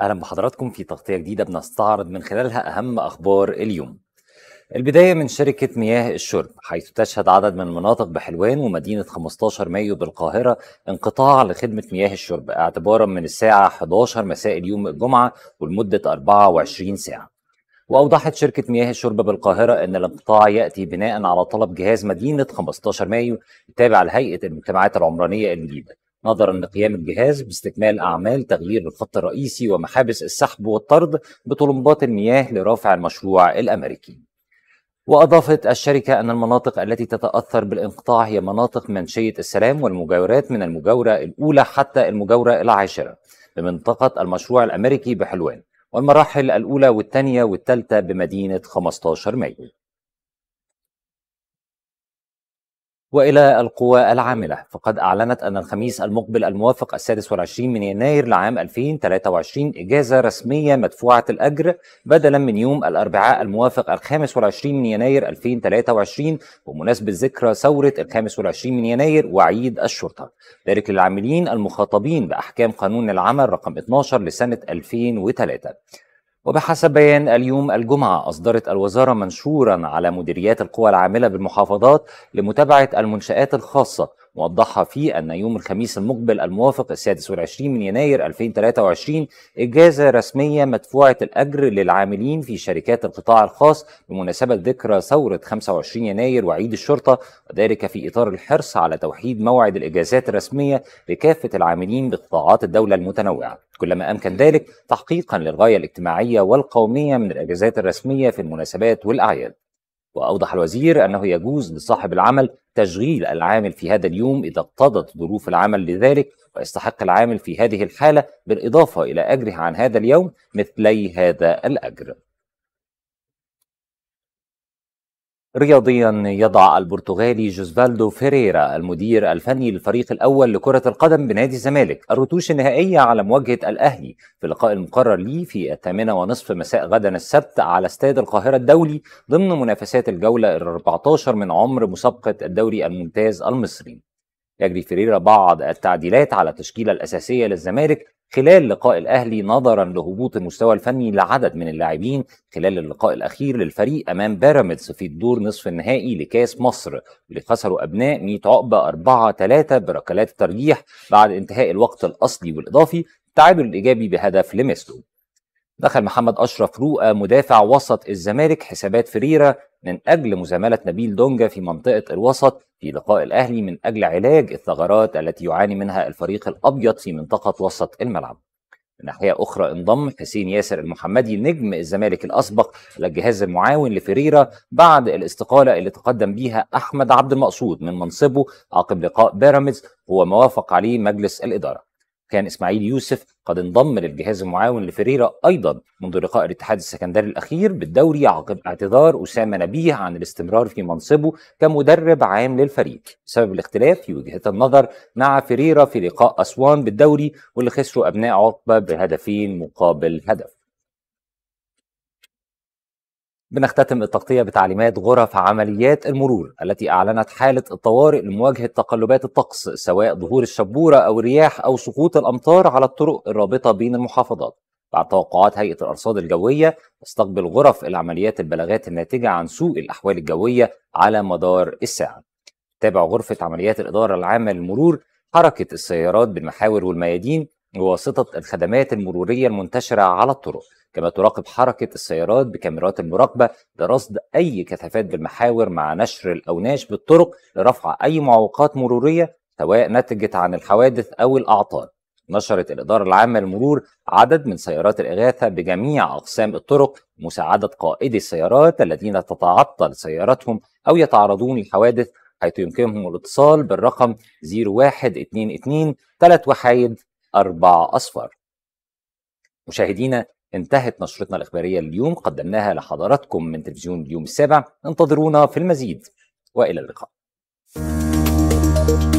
أهلا بحضراتكم في تغطية جديدة بنستعرض من خلالها أهم أخبار اليوم. البداية من شركة مياه الشرب حيث تشهد عدد من المناطق بحلوان ومدينة 15 مايو بالقاهرة انقطاع لخدمة مياه الشرب اعتبارا من الساعة 11 مساء اليوم الجمعة ولمدة 24 ساعة. وأوضحت شركة مياه الشرب بالقاهرة أن الانقطاع يأتي بناء على طلب جهاز مدينة 15 مايو التابع لهيئة المجتمعات العمرانية الجديدة نظرا لقيام الجهاز باستكمال أعمال تغيير الخط الرئيسي ومحابس السحب والطرد بطلمبات المياه لرافع المشروع الأمريكي وأضافت الشركة أن المناطق التي تتأثر بالإنقطاع هي مناطق منشية السلام والمجاورات من المجاورة الأولى حتى المجاورة العاشرة بمنطقة المشروع الأمريكي بحلوان والمراحل الأولى والثانية والثالثة بمدينة 15 مايو والى القوى العامله فقد اعلنت ان الخميس المقبل الموافق السادس والعشرين من يناير لعام 2023 اجازه رسميه مدفوعه الاجر بدلا من يوم الاربعاء الموافق الخامس والعشرين من يناير 2023 بمناسبه ذكرى ثوره الخامس والعشرين من يناير وعيد الشرطه ذلك للعاملين المخاطبين باحكام قانون العمل رقم 12 لسنه 2003 وبحسب بيان اليوم الجمعة أصدرت الوزارة منشورا على مديريات القوى العاملة بالمحافظات لمتابعة المنشآت الخاصة وأوضحها فيه أن يوم الخميس المقبل الموافق السادس والعشرين من يناير 2023 إجازة رسمية مدفوعة الأجر للعاملين في شركات القطاع الخاص بمناسبة ذكرى ثورة 25 يناير وعيد الشرطة وذلك في إطار الحرص على توحيد موعد الإجازات الرسمية لكافة العاملين بقطاعات الدولة المتنوعة كلما أمكن ذلك تحقيقا للغاية الاجتماعية والقومية من الإجازات الرسمية في المناسبات والأعياد وأوضح الوزير أنه يجوز لصاحب العمل تشغيل العامل في هذا اليوم إذا اقتضت ظروف العمل لذلك ويستحق العامل في هذه الحالة بالإضافة إلى أجره عن هذا اليوم مثلي هذا الأجر رياضيا يضع البرتغالي جوزفالدو فيريرا المدير الفني للفريق الاول لكره القدم بنادي الزمالك الرتوش النهائيه على مواجهه الاهلي في اللقاء المقرر ليه في الثامنه ونصف مساء غدا السبت على استاد القاهره الدولي ضمن منافسات الجوله ال 14 من عمر مسابقه الدوري الممتاز المصري يجري فيريرا بعض التعديلات على التشكيله الاساسيه للزمالك خلال لقاء الاهلي نظرا لهبوط المستوى الفني لعدد من اللاعبين خلال اللقاء الاخير للفريق امام بيراميدز في الدور نصف النهائي لكاس مصر اللي خسروا ابناء 100 عقبه 4 3 بركلات الترجيح بعد انتهاء الوقت الاصلي والاضافي التعادل الايجابي بهدف لميستو دخل محمد أشرف روقة مدافع وسط الزمالك حسابات فريرة من أجل مزاملة نبيل دونجا في منطقة الوسط في لقاء الأهلي من أجل علاج الثغرات التي يعاني منها الفريق الأبيض في منطقة وسط الملعب من ناحية أخرى انضم حسين ياسر المحمدي نجم الزمالك الأسبق للجهاز المعاون لفريرة بعد الاستقالة اللي تقدم بيها أحمد عبد المقصود من منصبه عقب لقاء بيراميدز هو موافق عليه مجلس الإدارة كان اسماعيل يوسف قد انضم للجهاز المعاون لفريرا ايضا منذ لقاء الاتحاد السكندري الاخير بالدوري عقب اعتذار اسامه نبيه عن الاستمرار في منصبه كمدرب عام للفريق بسبب الاختلاف في وجهه النظر مع فريرا في لقاء اسوان بالدوري واللي خسروا ابناء عقبه بهدفين مقابل هدف بنختتم التغطية بتعليمات غرف عمليات المرور التي أعلنت حالة الطوارئ لمواجهة تقلبات الطقس سواء ظهور الشبورة أو الرياح أو سقوط الأمطار على الطرق الرابطة بين المحافظات بعد توقعات هيئة الأرصاد الجوية تستقبل غرف العمليات البلاغات الناتجة عن سوء الأحوال الجوية على مدار الساعة تابع غرفة عمليات الإدارة العامة للمرور حركة السيارات بالمحاور والميادين بواسطة الخدمات المرورية المنتشرة على الطرق كما تراقب حركة السيارات بكاميرات المراقبة لرصد أي كثافات بالمحاور مع نشر الأوناش بالطرق لرفع أي معوقات مرورية سواء نتجت عن الحوادث أو الأعطال. نشرت الإدارة العامة للمرور عدد من سيارات الإغاثة بجميع أقسام الطرق مساعدة قائدي السيارات الذين تتعطل سيارتهم أو يتعرضون لحوادث حيث يمكنهم الاتصال بالرقم 0122 3 وحايد 4 أصفر مشاهدينا انتهت نشرتنا الإخبارية اليوم قدمناها لحضراتكم من تلفزيون اليوم السابع انتظرونا في المزيد وإلى اللقاء thank you